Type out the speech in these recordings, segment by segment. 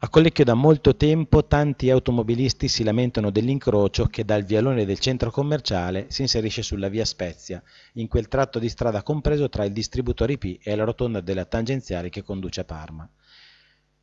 a quelli che da molto tempo tanti automobilisti si lamentano dell'incrocio che dal vialone del centro commerciale si inserisce sulla via Spezia, in quel tratto di strada compreso tra il distributore IP e la rotonda della tangenziale che conduce a Parma.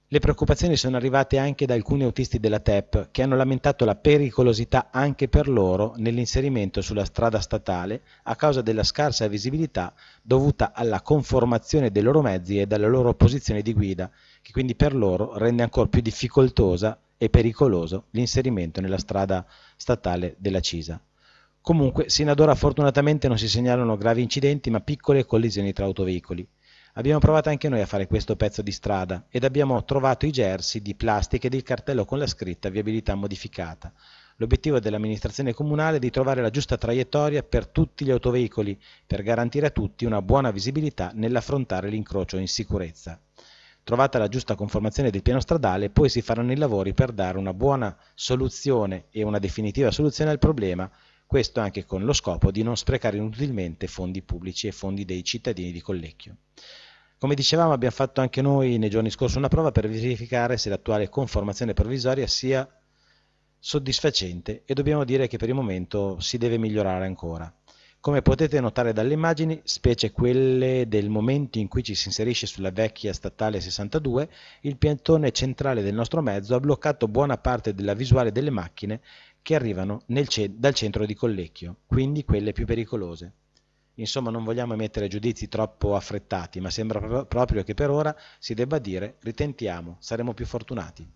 Le preoccupazioni sono arrivate anche da alcuni autisti della TEP che hanno lamentato la pericolosità anche per loro nell'inserimento sulla strada statale a causa della scarsa visibilità dovuta alla conformazione dei loro mezzi e dalla loro posizione di guida, che quindi per loro rende ancora più difficoltosa e pericoloso l'inserimento nella strada statale della Cisa. Comunque, sino ad ora fortunatamente non si segnalano gravi incidenti ma piccole collisioni tra autoveicoli. Abbiamo provato anche noi a fare questo pezzo di strada ed abbiamo trovato i gersi di plastica ed il cartello con la scritta viabilità modificata. L'obiettivo dell'amministrazione comunale è di trovare la giusta traiettoria per tutti gli autoveicoli, per garantire a tutti una buona visibilità nell'affrontare l'incrocio in sicurezza. Trovata la giusta conformazione del piano stradale, poi si faranno i lavori per dare una buona soluzione e una definitiva soluzione al problema questo anche con lo scopo di non sprecare inutilmente fondi pubblici e fondi dei cittadini di Collecchio. Come dicevamo abbiamo fatto anche noi nei giorni scorsi una prova per verificare se l'attuale conformazione provvisoria sia soddisfacente e dobbiamo dire che per il momento si deve migliorare ancora. Come potete notare dalle immagini, specie quelle del momento in cui ci si inserisce sulla vecchia statale 62, il piantone centrale del nostro mezzo ha bloccato buona parte della visuale delle macchine che arrivano ce dal centro di Collecchio, quindi quelle più pericolose. Insomma, non vogliamo emettere giudizi troppo affrettati, ma sembra pro proprio che per ora si debba dire ritentiamo, saremo più fortunati.